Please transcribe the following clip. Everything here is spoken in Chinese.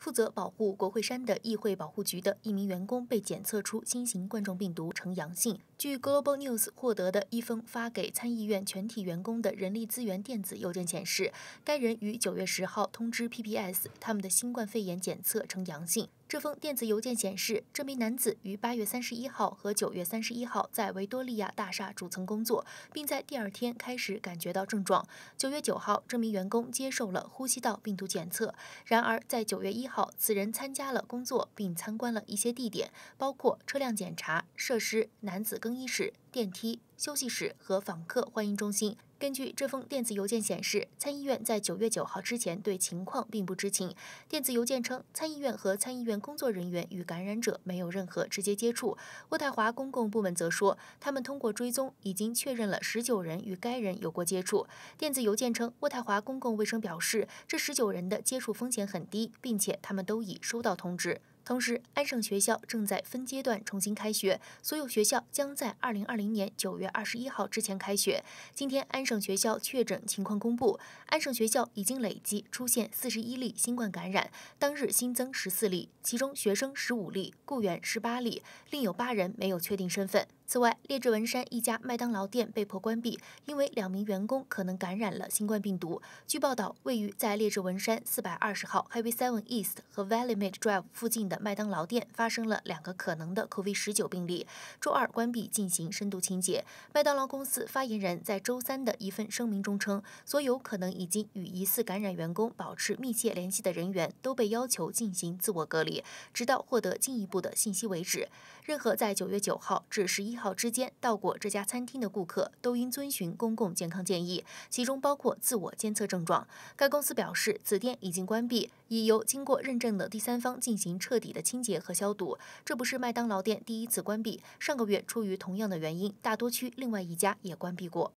负责保护国会山的议会保护局的一名员工被检测出新型冠状病毒呈阳性。据《Global News》获得的一封发给参议院全体员工的人力资源电子邮件显示，该人于九月十号通知 PPS，他们的新冠肺炎检测呈阳性。这封电子邮件显示，这名男子于八月三十一号和九月三十一号在维多利亚大厦主层工作，并在第二天开始感觉到症状。九月九号，这名员工接受了呼吸道病毒检测。然而，在九月一号，此人参加了工作并参观了一些地点，包括车辆检查设施、男子更衣室、电梯。休息室和访客欢迎中心。根据这封电子邮件显示，参议院在九月九号之前对情况并不知情。电子邮件称，参议院和参议院工作人员与感染者没有任何直接接触。渥太华公共部门则说，他们通过追踪已经确认了十九人与该人有过接触。电子邮件称，渥太华公共卫生表示，这十九人的接触风险很低，并且他们都已收到通知。同时，安省学校正在分阶段重新开学，所有学校将在二零二零年九月二十一号之前开学。今天，安省学校确诊情况公布，安省学校已经累计出现四十一例新冠感染，当日新增十四例，其中学生十五例，雇员十八例，另有八人没有确定身份。此外，列治文山一家麦当劳店被迫关闭，因为两名员工可能感染了新冠病毒。据报道，位于在列治文山四百二十号 Heavy Seven East 和 Valley Made Drive 附近的麦当劳店发生了两个可能的 COVID-19 病例，周二关闭进行深度清洁。麦当劳公司发言人在周三的一份声明中称，所有可能已经与疑似感染员工保持密切联系的人员都被要求进行自我隔离，直到获得进一步的信息为止。任何在九月九号至十一号号之间到过这家餐厅的顾客都应遵循公共健康建议，其中包括自我监测症状。该公司表示，此店已经关闭，已由经过认证的第三方进行彻底的清洁和消毒。这不是麦当劳店第一次关闭，上个月出于同样的原因，大多区另外一家也关闭过。